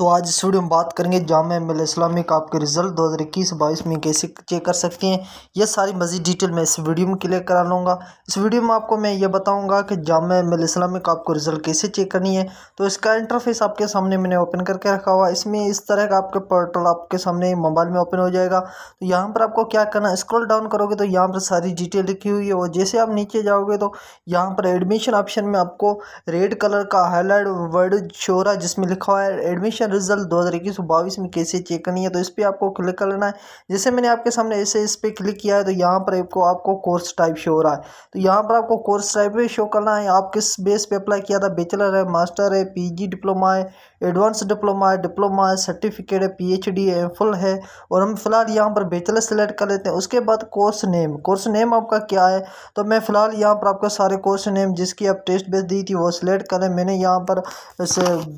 तो आज इस वीडियो में बात करेंगे जाम मिल इस्लामी का आपके रिज़ल्ट दो हज़ार इक्कीस बाईस में कैसे चेक कर सकते हैं यह सारी मज़ीद डिटेल मैं इस वीडियो में क्लियर करा लूँगा इस वीडियो में आपको मैं ये बताऊँगा कि जाम मिल इस्लामी का आपको रिज़ल्ट कैसे चेक करनी है तो इसका इंटरफेस आपके सामने मैंने ओपन करके रखा हुआ इसमें इस तरह का आपका पोर्टल आपके सामने मोबाइल में ओपन हो जाएगा तो यहाँ पर आपको क्या करना स्क्रॉल डाउन करोगे तो यहाँ पर सारी डिटेल लिखी हुई है और जैसे आप नीचे जाओगे तो यहाँ पर एडमिशन ऑप्शन में आपको रेड कलर का हाईलाइट वर्ड शोरा जिसमें लिखा हुआ है एडमिशन रिजल्ट दो हज़ार इक्कीस बाईस में कैसे चेक करनी है तो इस पर आपको क्लिक कर लेना है जैसे मैंने आपके सामने ऐसे इस पर क्लिक किया है तो यहाँ पर आपको आपको कोर्स टाइप शो हो रहा है तो यहाँ पर आपको कोर्स टाइप भी शो करना है आप किस बेस पे अप्लाई किया था बेचलर है मास्टर है पी डिप्लोमा है एडवांस डिप्लोमा है डिप्लोमा है सर्टिफिकेट है पीएचडी है फुल है और हम फिलहाल यहाँ पर बेचलर सेलेक्ट कर लेते हैं उसके बाद कोर्स नेम कोर्स नेम आपका क्या है तो मैं फ़िलहाल यहाँ पर आपका सारे कोर्स नेम जिसकी आप टेस्ट बेस दी थी वो सिलेक्ट करें मैंने यहाँ पर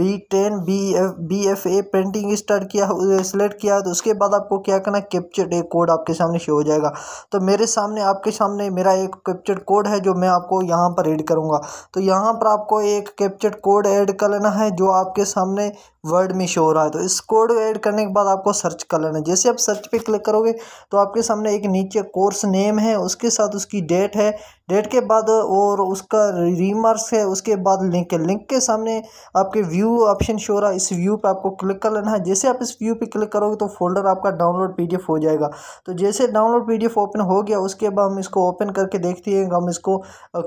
B ten B F B F A painting start किया सेलेक्ट किया तो उसके बाद आपको क्या करना कैप्चर एक कोड आपके सामने शो हो जाएगा तो मेरे सामने आपके सामने मेरा एक कैप्चर कोड है जो मैं आपको यहाँ पर एड करूँगा तो यहाँ पर आपको एक कैप्चर कोड ऐड कर लेना है जो आपके सामने वर्ड में शो हो रहा है तो इस कोड को ऐड करने के बाद आपको सर्च कर लेना है जैसे आप सर्च पे क्लिक करोगे तो आपके सामने एक नीचे कोर्स नेम है उसके साथ उसकी डेट है डेट के बाद और उसका रिमार्क्स है उसके बाद लिंक है लिंक के सामने आपके व्यू ऑप्शन शो रहा है इस व्यू पर आपको क्लिक कर लेना है जैसे आप इस व्यू पे क्लिक करोगे तो फोल्डर आपका डाउनलोड पीडीएफ हो जाएगा तो जैसे डाउनलोड पीडीएफ ओपन हो गया उसके बाद हम इसको ओपन करके देखते हैं हम इसको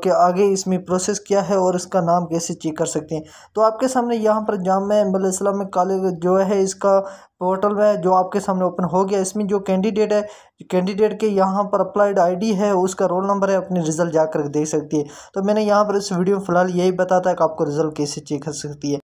कि आगे इसमें प्रोसेस क्या है और इसका नाम कैसे चेक कर सकते हैं तो आपके सामने यहाँ पर जाम मतलब इस्लामिक कॉलेज जो है इसका पोर्टल में जो आपके सामने ओपन हो गया इसमें जो कैंडिडेट है कैंडिडेट के यहाँ पर अप्लाइड आईडी है उसका रोल नंबर है अपने रिजल्ट जाकर देख सकती है तो मैंने यहाँ पर इस वीडियो में फ़िलहाल यही बताता है कि आपको रिजल्ट कैसे चेक कर सकती है